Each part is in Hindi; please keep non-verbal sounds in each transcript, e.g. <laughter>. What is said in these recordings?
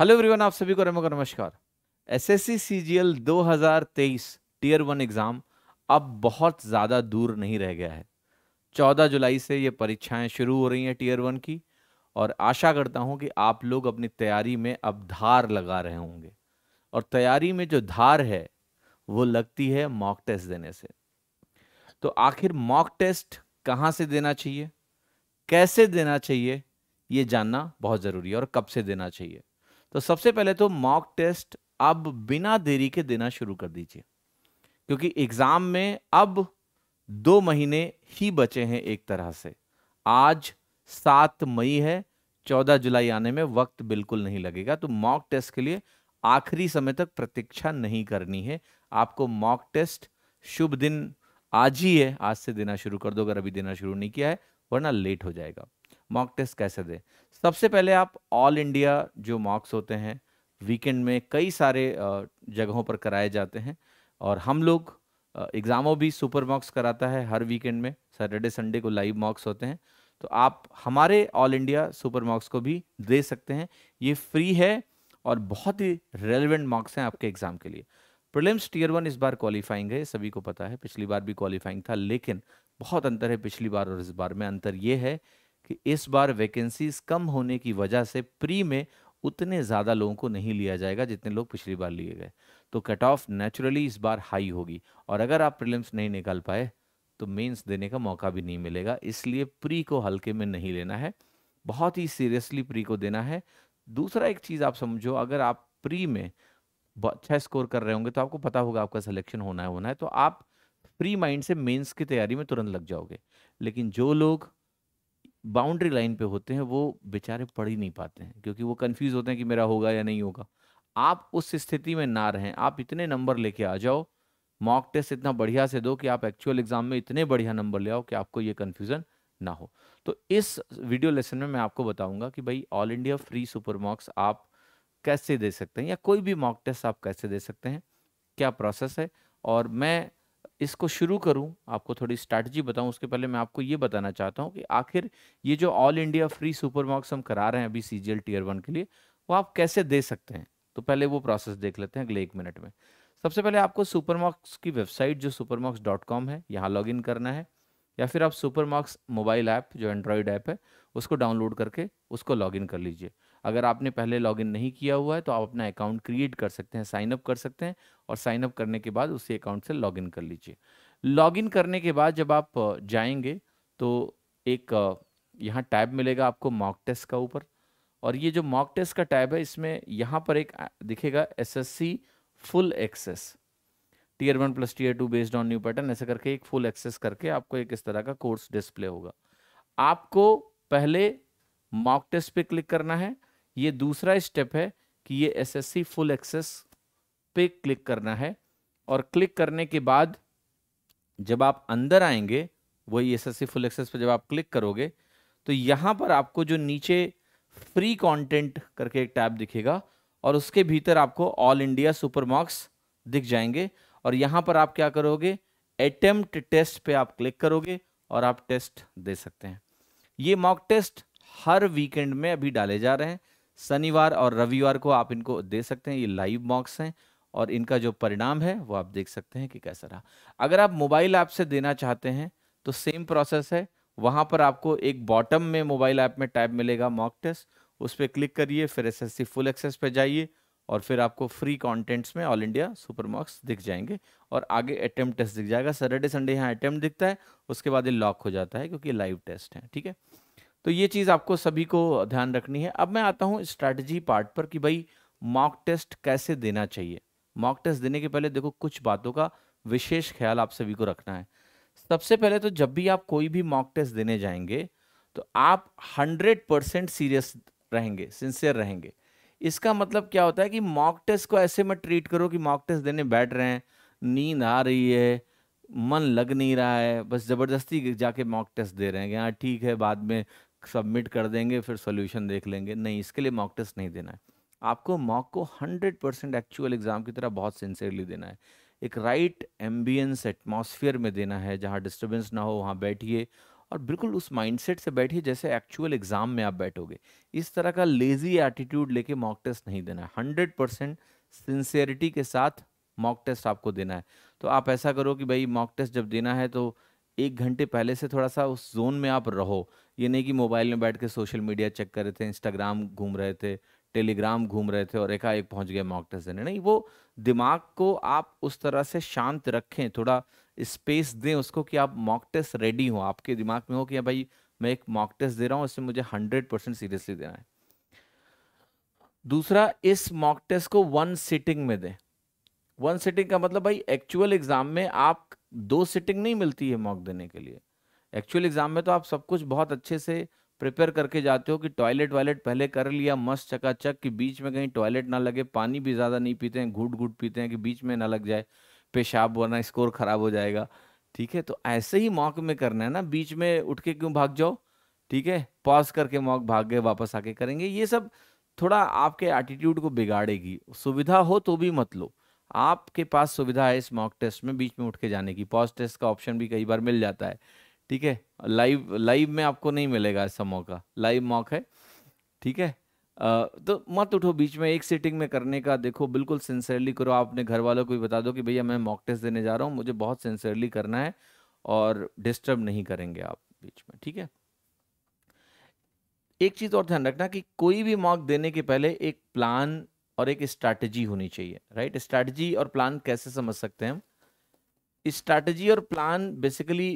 हेलो एवरीवन आप सभी को सी का नमस्कार दो हजार तेईस टीयर वन एग्ज़ाम अब बहुत ज़्यादा दूर नहीं रह गया है चौदह जुलाई से ये परीक्षाएं शुरू हो रही हैं टीयर वन की और आशा करता हूं कि आप लोग अपनी तैयारी में अब धार लगा रहे होंगे और तैयारी में जो धार है वो लगती है मॉक टेस्ट देने से तो आखिर मॉक टेस्ट कहाँ से देना चाहिए कैसे देना चाहिए ये जानना बहुत ज़रूरी है और कब से देना चाहिए तो सबसे पहले तो मॉक टेस्ट अब बिना देरी के देना शुरू कर दीजिए क्योंकि एग्जाम में अब दो महीने ही बचे हैं एक तरह से आज सात मई है चौदह जुलाई आने में वक्त बिल्कुल नहीं लगेगा तो मॉक टेस्ट के लिए आखिरी समय तक प्रतीक्षा नहीं करनी है आपको मॉक टेस्ट शुभ दिन आज ही है आज से देना शुरू कर दो अगर अभी देना शुरू नहीं किया है वरना लेट हो जाएगा मॉक टेस्ट कैसे दें सबसे पहले आप ऑल इंडिया जो मॉक्स होते हैं वीकेंड में कई सारे जगहों पर कराए जाते हैं और हम लोग एग्ज़ामों भी सुपर मॉक्स कराता है हर वीकेंड में सैटरडे संडे को लाइव मॉक्स होते हैं तो आप हमारे ऑल इंडिया सुपर मॉक्स को भी दे सकते हैं ये फ्री है और बहुत ही रेलिवेंट मॉक्स हैं आपके एग्ज़ाम के लिए प्रिलिम्स टीयर वन इस बार क्वालिफाइंग है सभी को पता है पिछली बार भी क्वालिफाइंग था लेकिन बहुत अंतर है पिछली बार और इस बार में अंतर ये है कि इस बार वैकेंसीज कम होने की वजह से प्री में उतने ज़्यादा लोगों को नहीं लिया जाएगा जितने लोग पिछली बार लिए गए तो कट ऑफ नेचुरली इस बार हाई होगी और अगर आप प्रिलिम्स नहीं निकाल पाए तो मेंस देने का मौका भी नहीं मिलेगा इसलिए प्री को हल्के में नहीं लेना है बहुत ही सीरियसली प्री को देना है दूसरा एक चीज़ आप समझो अगर आप प्री में अच्छा स्कोर कर रहे होंगे तो आपको पता होगा आपका सिलेक्शन होना है होना है तो आप फ्री माइंड से मेंस की तैयारी में तुरंत लग जाओगे लेकिन जो लोग बाउंड्री लाइन पे होते हैं वो बेचारे पढ़ ही नहीं पाते हैं क्योंकि वो कंफ्यूज होते हैं कि मेरा होगा या नहीं होगा आप उस स्थिति में ना रहें आप इतने नंबर लेके आ जाओ मॉक टेस्ट इतना बढ़िया से दो कि आप एक्चुअल एग्जाम में इतने बढ़िया नंबर ले आओ कि आपको ये कन्फ्यूज़न ना हो तो इस वीडियो लेसन में मैं आपको बताऊंगा कि भाई all India free super mocks आप कैसे दे सकते हैं या कोई भी मॉक टेस्ट आप कैसे दे सकते हैं क्या प्रोसेस है और मैं इसको शुरू करूं आपको थोड़ी स्ट्रैटजी बताऊं उसके पहले मैं आपको ये बताना चाहता हूं कि आखिर ये जो all India free super marks हम करा रहे हैं अभी सी टीयर वन के लिए वो आप कैसे दे सकते हैं तो पहले वो प्रोसेस देख लेते हैं अगले एक मिनट में सबसे पहले आपको सुपर मार्क्स की वेबसाइट जो सुपर मार्क्स डॉट कॉम है यहाँ लॉग इन करना है या फिर आप सुपर मार्क्स मोबाइल ऐप जो एंड्रॉयड ऐप है उसको डाउनलोड करके उसको लॉग इन कर लीजिए अगर आपने पहले लॉगिन नहीं किया हुआ है तो आप अपना अकाउंट क्रिएट कर सकते हैं साइन अप कर सकते हैं और साइन अप करने के बाद उसी अकाउंट से लॉगिन कर लीजिए लॉगिन करने के बाद जब आप जाएंगे तो एक यहाँ टैब मिलेगा आपको मॉक टेस्ट का ऊपर और ये जो मॉक टेस्ट का टैब है इसमें यहाँ पर एक दिखेगा S full access tier one plus tier two based on new pattern ऐसे करके एक फुल एक्सेस करके आपको एक इस तरह का कोर्स डिस्प्ले होगा आपको पहले मॉक टेस्ट पे क्लिक करना है ये दूसरा स्टेप है कि ये एसएससी फुल एक्सेस पे क्लिक करना है और क्लिक करने के बाद जब आप अंदर आएंगे वही एसएससी फुल एक्सेस पे जब आप क्लिक करोगे तो यहाँ पर आपको जो नीचे फ्री कंटेंट करके एक टैब दिखेगा और उसके भीतर आपको ऑल इंडिया सुपर मार्क्स दिख जाएंगे और यहाँ पर आप क्या करोगे अटेम्प्ट टेस्ट पे आप क्लिक करोगे और आप टेस्ट दे सकते हैं ये मॉक टेस्ट हर वीकेंड में अभी डाले जा रहे हैं शनिवार और रविवार को आप इनको दे सकते हैं ये लाइव मॉक्स हैं और इनका जो परिणाम है वो आप देख सकते हैं कि कैसा रहा अगर आप मोबाइल ऐप से देना चाहते हैं तो सेम प्रोसेस है वहाँ पर आपको एक बॉटम में मोबाइल ऐप में टैब मिलेगा मॉक टेस्ट उस पर क्लिक करिए फिर सी फुल एक्सेस पे जाइए और फिर आपको फ्री कंटेंट्स में ऑल इंडिया सुपर मॉक्स दिख जाएंगे और आगे अटेम्प्ट टेस्ट दिख जाएगा सैटरडे संडे यहाँ अटेम्प्ट दिखता है उसके बाद ये लॉक हो जाता है क्योंकि लाइव टेस्ट है ठीक है तो ये चीज़ आपको सभी को ध्यान रखनी है अब मैं आता हूँ स्ट्रैटेजी पार्ट पर कि भाई मॉक टेस्ट कैसे देना चाहिए मॉक टेस्ट देने के पहले देखो कुछ बातों का विशेष ख्याल आप सभी को रखना है सबसे पहले तो जब भी आप कोई भी मॉक टेस्ट देने जाएंगे तो आप हंड्रेड परसेंट सीरियस रहेंगे सिंसियर रहेंगे इसका मतलब क्या होता है कि मॉक टेस्ट को ऐसे मत ट्रीट करो कि मॉक टेस्ट देने बैठ रहे हैं नींद आ रही है मन लग नहीं रहा है बस ज़बरदस्ती जाके मॉक टेस्ट दे रहे हैं हाँ ठीक है बाद में सबमिट कर देंगे फिर सोल्यूशन देख लेंगे नहीं इसके लिए मॉक टेस्ट नहीं देना है आपको मॉक को हंड्रेड परसेंट एक्चुअल एग्ज़ाम की तरह बहुत सिंसियरली देना है एक राइट एम्बियंस एटमोसफियर में देना है जहाँ डिस्टर्बेंस ना हो वहाँ बैठिए और बिल्कुल उस माइंडसेट से बैठिए जैसे एक्चुअल एग्ज़ाम में आप बैठोगे इस तरह का लेज़ी एटीट्यूड लेके मॉक टेस्ट नहीं देना है हंड्रेड परसेंट सिंसियरिटी के साथ मॉक टेस्ट आपको देना है तो आप ऐसा करो कि भाई मॉक टेस्ट जब देना है तो एक घंटे पहले से थोड़ा सा उस जोन में आप रहो ये नहीं कि मोबाइल में बैठ के सोशल मीडिया चेक कर रहे थे इंस्टाग्राम घूम रहे थे टेलीग्राम घूम रहे थे और एकाएक पहुंच गए मॉक टेस्ट देने नहीं वो दिमाग को आप उस तरह से शांत रखें थोड़ा स्पेस दें उसको कि आप मॉक टेस्ट रेडी हो आपके दिमाग में हो कि हाँ भाई मैं एक मॉक टेस्ट दे रहा हूँ इससे मुझे हंड्रेड परसेंट सीरियसली देना है दूसरा इस मॉक टेस्ट को वन सिटिंग में दें वन सिटिंग का मतलब भाई एक्चुअल एग्जाम में आप दो सिटिंग नहीं मिलती है मॉक देने के लिए एक्चुअल एग्जाम में तो आप सब कुछ बहुत अच्छे से प्रिपेयर करके जाते हो कि टॉयलेट वॉयलेट पहले कर लिया मस्त चकाचक कि बीच में कहीं टॉयलेट ना लगे पानी भी ज़्यादा नहीं पीते हैं घुट घुट पीते हैं कि बीच में ना लग जाए पेशाब वरना स्कोर ख़राब हो जाएगा ठीक है तो ऐसे ही मॉक में करना है ना बीच में उठ के क्यों भाग जाओ ठीक है पॉज करके मॉक भाग गए वापस आके करेंगे ये सब थोड़ा आपके एटीट्यूड को बिगाड़ेगी सुविधा हो तो भी मत लो आपके पास सुविधा है इस मॉक टेस्ट में बीच में उठ के जाने की पॉज टेस्ट का ऑप्शन भी कई बार मिल जाता है ठीक है लाइव लाइव में आपको नहीं मिलेगा ऐसा मौका लाइव मॉक है ठीक है तो मत उठो बीच में एक सीटिंग में करने का देखो बिल्कुल सिंसियरली करो आप अपने घर वालों को भी बता दो कि भैया मैं मॉक टेस्ट देने जा रहा हूँ मुझे बहुत सिंसियरली करना है और डिस्टर्ब नहीं करेंगे आप बीच में ठीक है एक चीज़ और ध्यान रखना कि कोई भी मॉक देने के पहले एक प्लान और एक स्ट्रैटेजी होनी चाहिए राइट स्ट्रैटेजी और प्लान कैसे समझ सकते हैं हम स्ट्रैटेजी और प्लान बेसिकली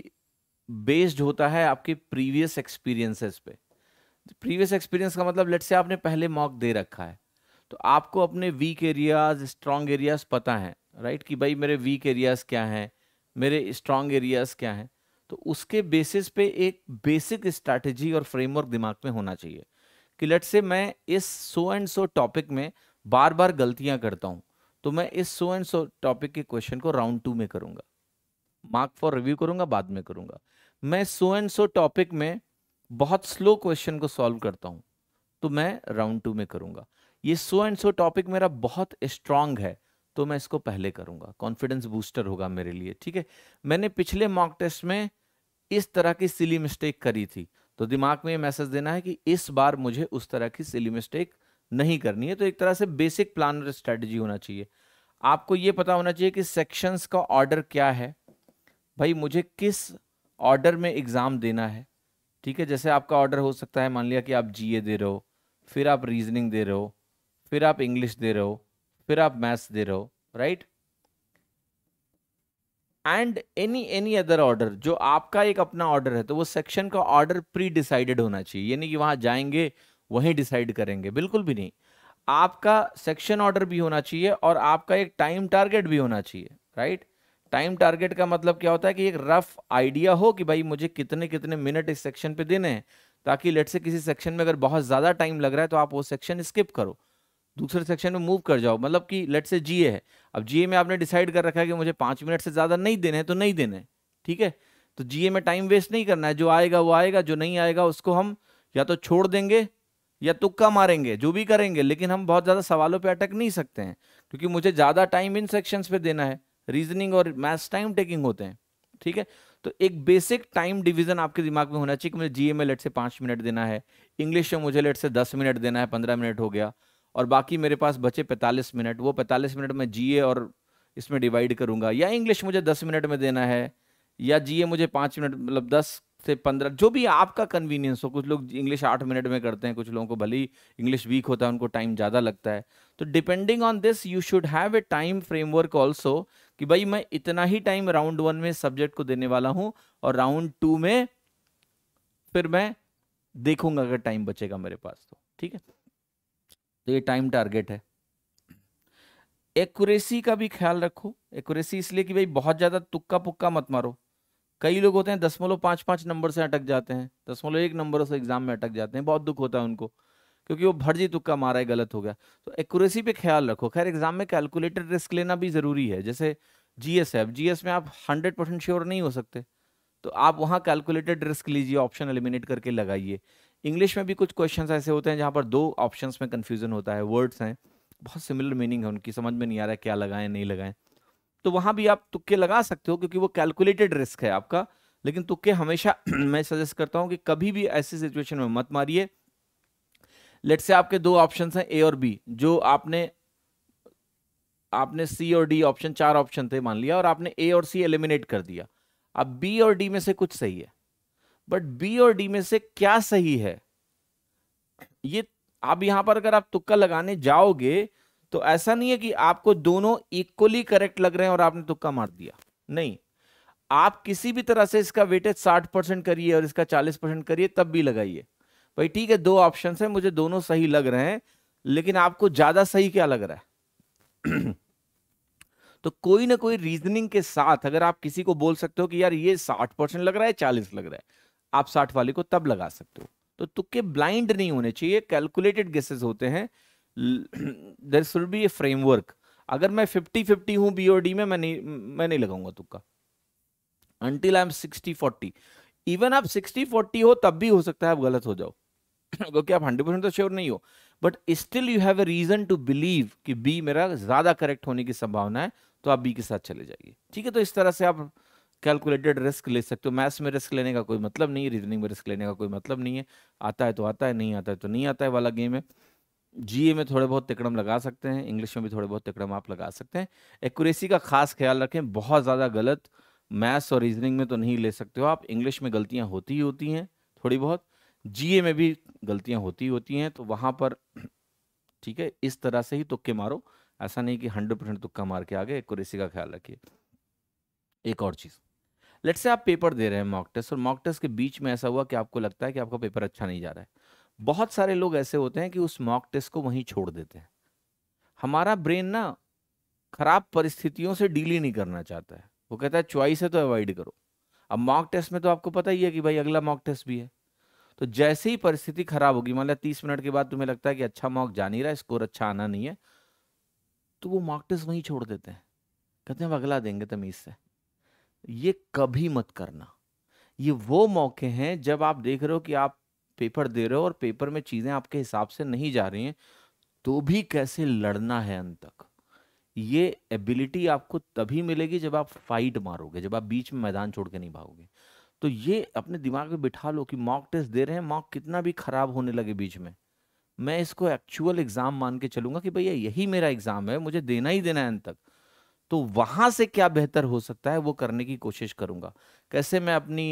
बेस्ड होता है आपके प्रीवियस एक्सपीरियंसेस पे प्रीवियस एक्सपीरियंस का मतलब लेट से आपने पहले मॉक दे रखा है तो आपको अपने वीक एरियाज स्ट्रांग एरियाज पता है राइट कि भाई मेरे वीक एरियाज क्या हैं मेरे स्ट्रांग एरियाज क्या हैं तो उसके बेसिस पे एक बेसिक स्ट्रैटेजी और फ्रेमवर्क दिमाग में होना चाहिए कि लेट से मैं इस सो एंड सो टॉपिक में बार बार गलतियां करता हूं तो मैं इस सो एंड सो टॉपिक के क्वेश्चन को राउंड टू में करूंगा मार्क फॉर रिव्यू करूंगा बाद में करूंगा मैं सो एंड सो टॉपिक में बहुत स्लो क्वेश्चन को सॉल्व करता हूं तो मैं राउंड टू में करूंगा ये सो एंड सो टॉपिक मेरा बहुत स्ट्रांग है तो मैं इसको पहले करूंगा कॉन्फिडेंस बूस्टर होगा मेरे लिए ठीक है मैंने पिछले मॉक टेस्ट में इस तरह की सिली मिस्टेक करी थी तो दिमाग में ये मैसेज देना है कि इस बार मुझे उस तरह की सिली मिस्टेक नहीं करनी है तो एक तरह से बेसिक प्लान और स्ट्रेटजी होना चाहिए आपको ये पता होना चाहिए कि सेक्शंस का ऑर्डर क्या है भाई मुझे किस ऑर्डर में एग्ज़ाम देना है ठीक है जैसे आपका ऑर्डर हो सकता है मान लिया कि आप जीए दे रहे हो फिर आप रीजनिंग दे रहे हो फिर आप इंग्लिश दे रहे हो फिर आप मैथ्स दे रहे हो right and any any other order जो आपका एक अपना ऑर्डर है तो वो सेक्शन का ऑर्डर प्री डिसाइडेड होना चाहिए यानी कि वहां जाएंगे वहीं डिसाइड करेंगे बिल्कुल भी नहीं आपका सेक्शन ऑर्डर भी होना चाहिए और आपका एक टाइम टारगेट भी होना चाहिए राइट टाइम टारगेट का मतलब क्या होता है कि एक रफ आइडिया हो कि भाई मुझे कितने कितने मिनट इस सेक्शन पे देने हैं ताकि लेट से किसी सेक्शन में अगर बहुत ज़्यादा टाइम लग रहा है तो आप वो सेक्शन स्किप करो दूसरे सेक्शन में मूव कर जाओ मतलब कि लेट से जीए है अब जीए में आपने डिसाइड कर रखा है कि मुझे पाँच मिनट से ज़्यादा नहीं देने हैं तो नहीं देने ठीक है तो जीए में टाइम वेस्ट नहीं करना है जो आएगा वो आएगा जो नहीं आएगा उसको हम या तो छोड़ देंगे या तुक्का मारेंगे जो भी करेंगे लेकिन हम बहुत ज़्यादा सवालों पे अटक नहीं सकते हैं क्योंकि मुझे ज़्यादा टाइम इन सेक्शंस पे देना है रीजनिंग और मैथ्स टाइम टेकिंग होते हैं ठीक है तो एक बेसिक टाइम डिवीजन आपके दिमाग में होना चाहिए कि मुझे जी में लेट से पाँच मिनट देना है इंग्लिश में मुझे लेट से दस मिनट देना है पंद्रह मिनट हो गया और बाकी मेरे पास बचे पैंतालीस मिनट वो पैंतालीस मिनट मैं जी और इसमें डिवाइड करूंगा या इंग्लिश मुझे दस मिनट में देना है या जी मुझे पाँच मिनट मतलब दस से पंद्रह जो भी आपका कन्वीनियंस हो कुछ लोग इंग्लिश आठ मिनट में करते हैं कुछ लोगों को भले ही इंग्लिश वीक होता है उनको टाइम ज़्यादा लगता है तो depending on this you should have a time framework also कि भाई मैं इतना ही टाइम राउंड वन में सब्जेक्ट को देने वाला हूँ और राउंड टू में फिर मैं देखूंगा अगर टाइम बचेगा मेरे पास तो ठीक है तो ये टाइम टारगेट है एक्यूरेसी का भी ख्याल रखो एक्यूरेसी इसलिए कि भाई बहुत ज़्यादा तुक्का पुक्का मत मारो कई लोग होते हैं दसमलव पाँच पाँच नंबर से अटक जाते हैं दसमलव एक नंबर से एग्जाम में अटक जाते हैं बहुत दुख होता है उनको क्योंकि वो भर्जी तुक्का मारा है गलत हो गया तो एक्यूरेसी पे ख्याल रखो खैर एग्जाम में कैलकुलेटेड रिस्क लेना भी ज़रूरी है जैसे जीएस है अब जीएस में आप हंड्रेड परसेंट श्योर नहीं हो सकते तो आप वहाँ कैलकुलेटेड रिस्क लीजिए ऑप्शन एलिमिनेट करके लगाइए इंग्लिश में भी कुछ क्वेश्चन ऐसे होते हैं जहाँ पर दो ऑप्शन में कन्फ्यूज़न होता है वर्ड्स हैं बहुत सिमिलर मीनिंग है उनकी समझ में नहीं आ रहा है क्या लगाएं नहीं लगाएं तो वहां भी आप तुक्के लगा सकते हो क्योंकि वो कैलकुलेटेड रिस्क है आपका लेकिन तुक्के हमेशा <clears throat> मैं सजेस्ट करता हूं कि कभी भी ऐसी सिचुएशन में मत मारिए लेट से आपके दो ऑप्शन हैं ए और बी जो आपने आपने सी और डी ऑप्शन चार ऑप्शन थे मान लिया और आपने ए और सी एलिमिनेट कर दिया अब बी और डी में से कुछ सही है बट बी और डी में से क्या सही है ये आप यहां पर अगर आप तुक्का लगाने जाओगे तो ऐसा नहीं है कि आपको दोनों इक्वली करेक्ट लग रहे हैं और आपने तुक्का मार दिया नहीं आप किसी भी तरह से इसका वेटेज 60 परसेंट करिए और इसका 40 परसेंट करिए तब भी लगाइए भाई ठीक है दो ऑप्शन है मुझे दोनों सही लग रहे हैं लेकिन आपको ज्यादा सही क्या लग रहा है <clears throat> तो कोई ना कोई रीजनिंग के साथ अगर आप किसी को बोल सकते हो कि यार ये साठ परसेंट लग रहा है चालीस लग रहा है आप साठ वाले को तब लगा सकते हो तो तुक्के ब्लाइंड नहीं होने चाहिए कैलकुलेटेड गेसेस होते हैं there should be a framework अगर मैं फिफ्टी फिफ्टी हूं बीओडी में मैं नहीं मैं नहीं लगाऊंगा तुक्का until I am sixty forty even आप सिक्सटी फोर्टी हो तब भी हो सकता है आप गलत हो जाओ क्योंकि आप हंड्रेड परसेंट तो श्योर नहीं हो but still you have a reason to believe कि बी मेरा ज्यादा करेक्ट होने की संभावना है तो आप बी के साथ चले जाइए ठीक है तो इस तरह से आप कैलकुलेटेड रिस्क ले सकते हो मैथ्स में रिस्क लेने का कोई मतलब नहीं है रीजनिंग में रिस्क लेने का कोई मतलब नहीं है आता है तो आता है नहीं आता है तो नहीं आता है वाला गेम है जीए में थोड़े बहुत तिकड़म लगा सकते हैं इंग्लिश में भी थोड़े बहुत तिकड़म आप लगा सकते हैं एक्यूरेसी का खास ख्याल रखें बहुत ज़्यादा गलत मैथ्स और रीजनिंग में तो नहीं ले सकते हो आप इंग्लिश में गलतियाँ होती ही होती हैं थोड़ी बहुत जीए में भी गलतियाँ होती ही होती हैं तो वहाँ पर <clears throat> ठीक है इस तरह से ही तुक्के मारो ऐसा नहीं कि हंड्रेड परसेंट तुक्का मार के आगे एक्यूरेसी का ख्याल रखिए एक और चीज़ लेट से आप पेपर दे रहे हैं मॉक टेस्ट और मॉक टेस्ट के बीच में ऐसा हुआ कि आपको लगता है कि आपका पेपर अच्छा नहीं जा रहा है बहुत सारे लोग ऐसे होते हैं कि उस मॉक टेस्ट को वहीं छोड़ देते हैं हमारा ब्रेन ना खराब परिस्थितियों से डील ही नहीं करना चाहता है वो कहता है च्वाइस है तो अवॉइड करो अब मॉक टेस्ट में तो आपको पता ही है कि भाई अगला मॉक टेस्ट भी है तो जैसे ही परिस्थिति खराब होगी मान लिया तीस मिनट के बाद तुम्हें लगता है कि अच्छा मॉक जा नहीं रहा स्कोर अच्छा आना नहीं है तो वो मॉक टेस्ट वहीं छोड़ देते हैं कहते हैं अगला देंगे तमीज से ये कभी मत करना ये वो मौके हैं जब आप देख रहे हो कि आप पेपर दे रहे हो और पेपर में चीज़ें आपके हिसाब से नहीं जा रही हैं तो भी कैसे लड़ना है अंत तक ये एबिलिटी आपको तभी मिलेगी जब आप फाइट मारोगे जब आप बीच में मैदान छोड़ के नहीं भागोगे तो ये अपने दिमाग में बिठा लो कि मॉक टेस्ट दे रहे हैं मॉक कितना भी खराब होने लगे बीच में मैं इसको एक्चुअल एग्ज़ाम मान के चलूंगा कि भैया यही मेरा एग्ज़ाम है मुझे देना ही देना है अंत तक तो वहां से क्या बेहतर हो सकता है वो करने की कोशिश करूंगा कैसे मैं अपनी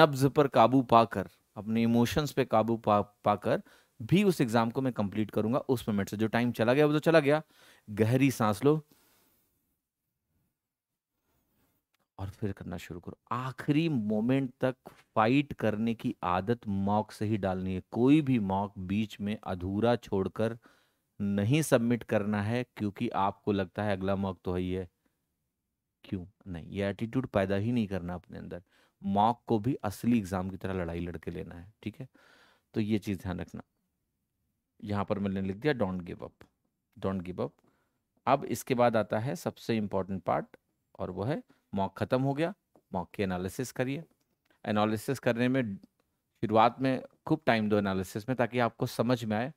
नब्ज पर काबू पाकर अपने इमोशंस पे काबू पा पाकर भी उस एग्ज़ाम को मैं कंप्लीट करूंगा उस मोमेंट से जो टाइम चला गया वो तो चला गया गहरी सांस लो और फिर करना शुरू करो आखिरी मोमेंट तक फाइट करने की आदत मॉक से ही डालनी है कोई भी मॉक बीच में अधूरा छोड़कर नहीं सबमिट करना है क्योंकि आपको लगता है अगला मॉक तो है ही है क्यों नहीं ये एटीट्यूड पैदा ही नहीं करना अपने अंदर मॉक को भी असली एग्जाम की तरह लड़ाई लड़के लेना है ठीक है तो ये चीज़ ध्यान रखना यहाँ पर मैंने लिख दिया don't give up don't give up अब इसके बाद आता है सबसे इंपॉर्टेंट पार्ट और वो है मॉक ख़त्म हो गया मॉक की एनालिसिस करिए एनालिसिस करने में शुरुआत में खूब टाइम दो एनालिसिस में ताकि आपको समझ में आए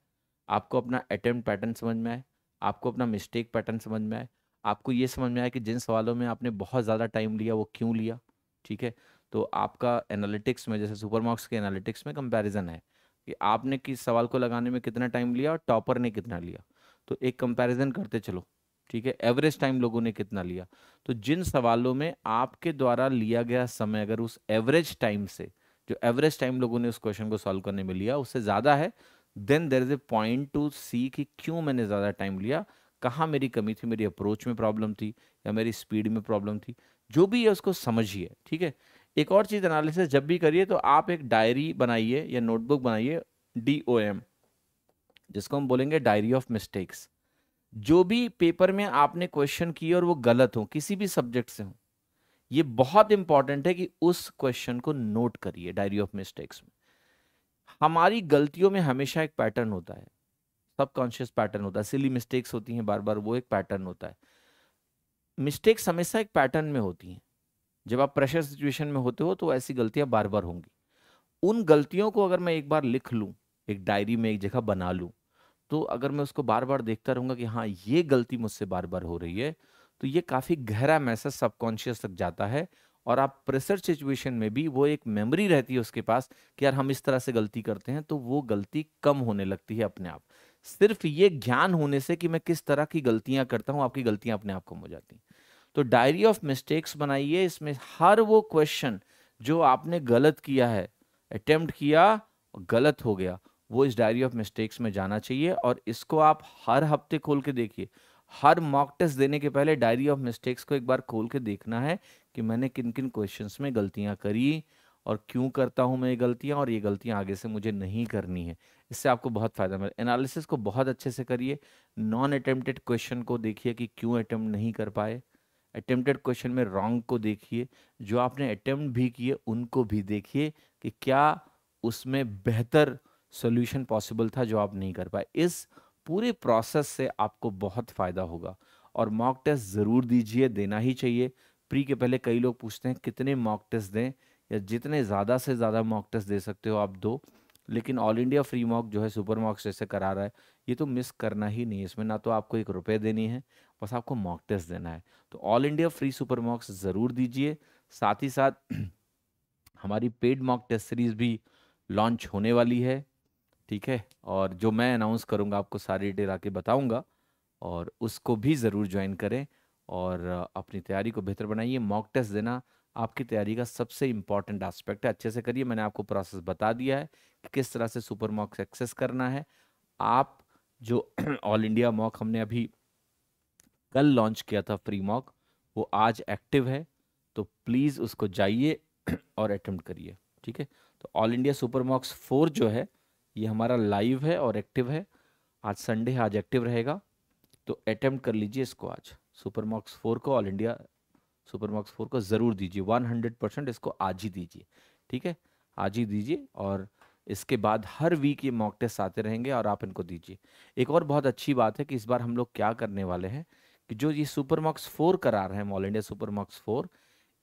आपको अपना अटेम्प्ट पैटर्न समझ में आए आपको अपना मिस्टेक पैटर्न समझ में आए आपको ये समझ में आए कि जिन सवालों में आपने बहुत ज़्यादा टाइम लिया वो क्यों लिया ठीक है तो आपका एनालिटिक्स में जैसे सुपर मार्क्स के एनालिटिक्स में कंपैरिजन है कि आपने किस सवाल को लगाने में कितना टाइम लिया और टॉपर ने कितना लिया तो एक कंपैरिजन करते चलो ठीक है एवरेज टाइम लोगों ने कितना लिया तो जिन सवालों में आपके द्वारा लिया गया समय अगर उस एवरेज टाइम से जो एवरेज टाइम लोगों ने उस क्वेश्चन को सॉल्व करने में लिया उससे ज़्यादा है then there is a point to see कि क्यों मैंने ज़्यादा टाइम लिया कहाँ मेरी कमी थी मेरी अप्रोच में प्रॉब्लम थी या मेरी स्पीड में प्रॉब्लम थी जो भी है उसको समझिए ठीक है एक और चीज़ एनालिसिस जब भी करिए तो आप एक डायरी बनाइए या नोटबुक बनाइए डी ओ एम जिसको हम बोलेंगे डायरी ऑफ मिस्टेक्स जो भी पेपर में आपने क्वेश्चन किए और वो गलत हो किसी भी सब्जेक्ट से हो ये बहुत इंपॉर्टेंट है कि उस क्वेश्चन को नोट करिए डायरी ऑफ मिस्टेक्स में हमारी गलतियों में हमेशा एक पैटर्न होता है सबकॉन्शियस पैटर्न होता है सिली मिस्टेक्स होती हैं बार बार वो एक पैटर्न होता है मिस्टेक्स हमेशा एक पैटर्न में होती हैं जब आप प्रेशर सिचुएशन में होते हो तो ऐसी गलतियां बार बार होंगी उन गलतियों को अगर मैं एक बार लिख लूँ एक डायरी में एक जगह बना लूँ तो अगर मैं उसको बार बार देखता रहूँगा कि हाँ ये गलती मुझसे बार बार हो रही है तो ये काफ़ी गहरा मैसेज सबकॉन्शियस तक जाता है और आप प्रेशर सिचुएशन में भी वो एक मेमोरी रहती है उसके पास कि यार हम इस तरह से गलती करते हैं तो वो गलती कम होने लगती है अपने आप सिर्फ ये ज्ञान होने से कि मैं किस तरह की गलतियां करता हूँ आपकी गलतियां अपने आप कम हो जाती हैं तो डायरी ऑफ मिस्टेक्स बनाइए इसमें हर वो क्वेश्चन जो आपने गलत किया है अटेम्प्ट किया गलत हो गया वो इस डायरी ऑफ मिस्टेक्स में जाना चाहिए और इसको आप हर हफ्ते खोल के देखिए हर मॉक टेस्ट देने के पहले डायरी ऑफ मिस्टेक्स को एक बार खोल के देखना है कि मैंने किन किन क्वेश्चंस में गलतियां करी और क्यों करता हूं मैं ये गलतियां और ये गलतियां आगे से मुझे नहीं करनी है इससे आपको बहुत फ़ायदा मिले एनालिसिस को बहुत अच्छे से करिए नॉन अटेम्प्टेड क्वेश्चन को देखिए कि क्यों अटेम्प्ट नहीं कर पाए अटेम्प्टेड क्वेश्चन में रॉन्ग को देखिए जो आपने अटेम्प्ट भी किए उनको भी देखिए कि क्या उसमें बेहतर सोल्यूशन पॉसिबल था जो आप नहीं कर पाए इस पूरे प्रोसेस से आपको बहुत फ़ायदा होगा और मॉक टेस्ट ज़रूर दीजिए देना ही चाहिए प्री के पहले कई लोग पूछते हैं कितने मॉक टेस्ट दें या जितने ज़्यादा से ज़्यादा मॉक टेस्ट दे सकते हो आप दो लेकिन ऑल इंडिया फ्री मॉक जो है सुपर मॉक्स जैसे करा रहा है ये तो मिस करना ही नहीं है इसमें ना तो आपको एक रुपये देनी है बस आपको मॉक टेस्ट देना है तो all India free super mocks ज़रूर दीजिए साथ ही साथ <clears throat> हमारी पेड मॉक टेस्ट सीरीज़ भी लॉन्च होने वाली है ठीक है और जो मैं अनाउंस करूँगा आपको सारी डिटेल आके बताऊँगा और उसको भी ज़रूर ज्वाइन करें और अपनी तैयारी को बेहतर बनाइए मॉक टेस्ट देना आपकी तैयारी का सबसे इंपॉर्टेंट एस्पेक्ट है अच्छे से करिए मैंने आपको प्रोसेस बता दिया है कि किस तरह से सुपर मॉक्स एक्सेस करना है आप जो ऑल इंडिया मॉक हमने अभी कल लॉन्च किया था फ्री मॉक वो आज एक्टिव है तो प्लीज़ उसको जाइए <clears throat> और अटैम्प्ट करिए ठीक है तो all India super mocks four जो है ये हमारा लाइव है और एक्टिव है आज संडे आज एक्टिव रहेगा तो अटैम्प्ट कर लीजिए इसको आज सुपर मॉक्स फोर को all India super mocks four को ज़रूर दीजिए वन हंड्रेड परसेंट इसको आज ही दीजिए ठीक है आज ही दीजिए और इसके बाद हर वीक ये मॉक टेस्ट आते रहेंगे और आप इनको दीजिए एक और बहुत अच्छी बात है कि इस बार हम लोग क्या करने वाले हैं कि जो ये सुपरमॉक्स फोर करा रहे हैं मॉल इंडिया सुपरमॉक्स फोर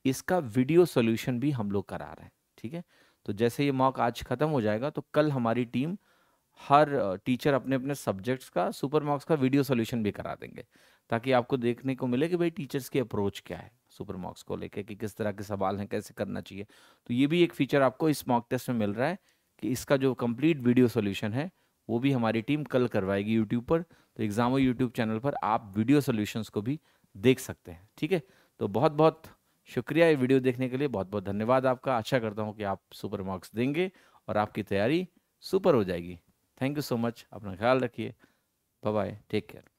इसका वीडियो सोल्यूशन भी हम लोग करा रहे हैं ठीक है तो जैसे ये मॉक आज खत्म हो जाएगा तो कल हमारी टीम हर टीचर अपने अपने सब्जेक्ट्स का सुपर मॉक्स का वीडियो सोल्यूशन भी करा देंगे ताकि आपको देखने को मिले कि भाई टीचर्स की अप्रोच क्या है सुपर मॉक्स को लेके कि किस तरह के सवाल हैं कैसे करना चाहिए तो ये भी एक फीचर आपको इस मॉक टेस्ट में मिल रहा है कि इसका जो कंप्लीट वीडियो सोल्यूशन है वो भी हमारी टीम कल करवाएगी यूट्यूब पर तो एग्ज़ामो यूट्यूब चैनल पर आप वीडियो सोल्यूशंस को भी देख सकते हैं ठीक है तो बहुत बहुत शुक्रिया ये वीडियो देखने के लिए बहुत बहुत धन्यवाद आपका अच्छा करता हूँ कि आप सुपर मार्क्स देंगे और आपकी तैयारी सुपर हो जाएगी थैंक यू सो मच अपना ख्याल रखिए बाय टेक केयर